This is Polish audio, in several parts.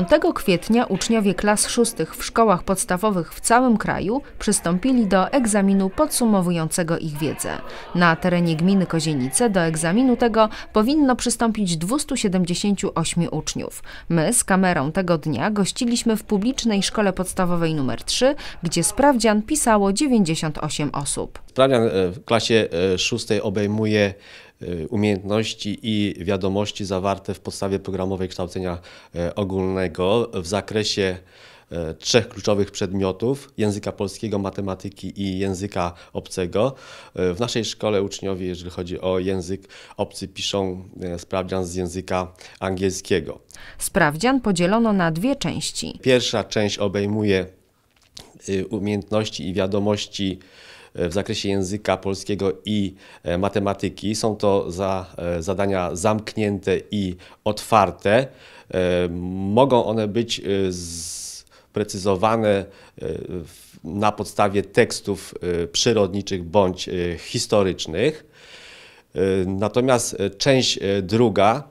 5 kwietnia uczniowie klas szóstych w szkołach podstawowych w całym kraju przystąpili do egzaminu podsumowującego ich wiedzę. Na terenie gminy Kozienice do egzaminu tego powinno przystąpić 278 uczniów. My z kamerą tego dnia gościliśmy w publicznej szkole podstawowej nr 3, gdzie sprawdzian pisało 98 osób. Sprawdzian e, w klasie e, szóstej obejmuje Y, umiejętności i wiadomości zawarte w podstawie programowej kształcenia e, ogólnego w zakresie e, trzech kluczowych przedmiotów języka polskiego, matematyki i języka obcego. E, w naszej szkole uczniowie, jeżeli chodzi o język obcy, piszą sprawdzian z języka angielskiego. Sprawdzian podzielono na dwie części. Pierwsza część obejmuje y, umiejętności i wiadomości w zakresie języka polskiego i e, matematyki. Są to za, e, zadania zamknięte i otwarte. E, mogą one być sprecyzowane na podstawie tekstów przyrodniczych bądź historycznych. E, natomiast e, część e, druga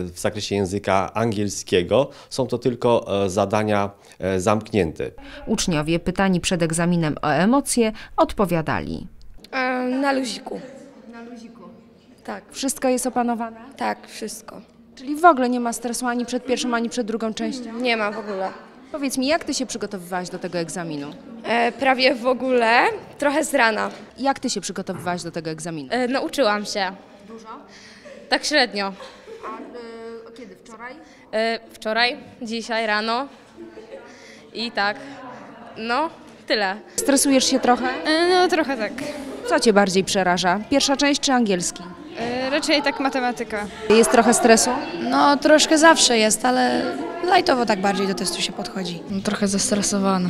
w zakresie języka angielskiego są to tylko zadania zamknięte. Uczniowie pytani przed egzaminem o emocje odpowiadali. Na luziku. Na luziku. Tak. Wszystko jest opanowane? Tak, wszystko. Czyli w ogóle nie ma stresu ani przed pierwszą, ani przed drugą częścią? Nie ma w ogóle. Powiedz mi, jak ty się przygotowywałaś do tego egzaminu? E, prawie w ogóle, trochę z rana. Jak ty się przygotowywałaś do tego egzaminu? E, nauczyłam się. Dużo? Tak średnio. A e, kiedy? Wczoraj? E, wczoraj, dzisiaj rano. I tak. No, tyle. Stresujesz się trochę? E, no, trochę tak. Co cię bardziej przeraża? Pierwsza część czy angielski? Raczej tak matematyka. Jest trochę stresu? No troszkę zawsze jest, ale lajtowo tak bardziej do testu się podchodzi. No, trochę zestresowany.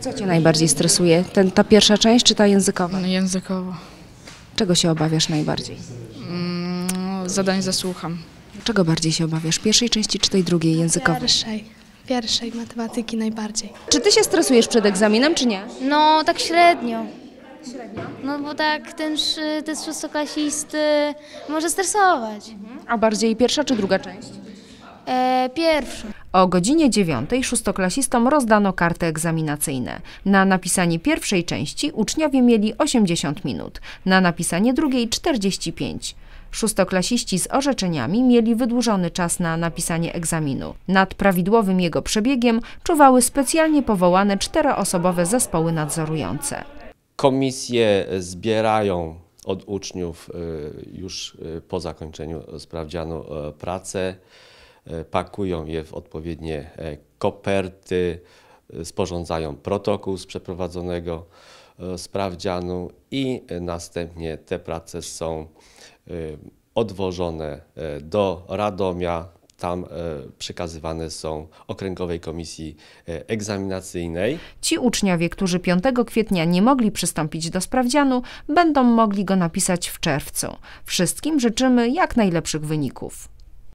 Co Cię najbardziej stresuje? Ten, ta pierwsza część czy ta językowa? No, językowa. Czego się obawiasz najbardziej? Mm, no, zadań zasłucham. Czego bardziej się obawiasz? Pierwszej części czy tej drugiej językowej? Pierwszej pierwszej matematyki najbardziej. Czy ty się stresujesz przed egzaminem, czy nie? No, tak średnio. Tak no bo tak ten, ten szóstoklasisty może stresować. A bardziej pierwsza czy druga część? E, pierwsza. O godzinie dziewiątej szóstoklasistom rozdano karty egzaminacyjne. Na napisanie pierwszej części uczniowie mieli 80 minut, na napisanie drugiej 45. Szóstoklasiści z orzeczeniami mieli wydłużony czas na napisanie egzaminu. Nad prawidłowym jego przebiegiem czuwały specjalnie powołane czteroosobowe zespoły nadzorujące. Komisje zbierają od uczniów y, już y, po zakończeniu sprawdzianu e, pracę, e, pakują je w odpowiednie e, koperty, sporządzają protokół z przeprowadzonego sprawdzianu i następnie te prace są odwożone do Radomia, tam e, przekazywane są Okręgowej Komisji e, Egzaminacyjnej. Ci uczniowie, którzy 5 kwietnia nie mogli przystąpić do sprawdzianu, będą mogli go napisać w czerwcu. Wszystkim życzymy jak najlepszych wyników.